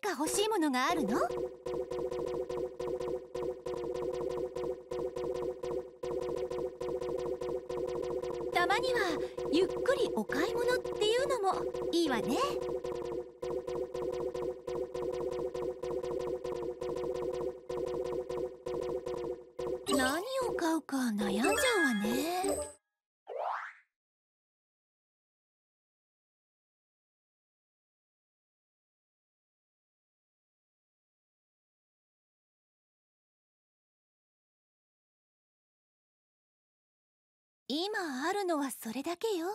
か欲しいものがあるのたまにはゆっくりお買い物っていうのもいいわね何を買うか悩んじゃうわね。今あるのはそれだけよ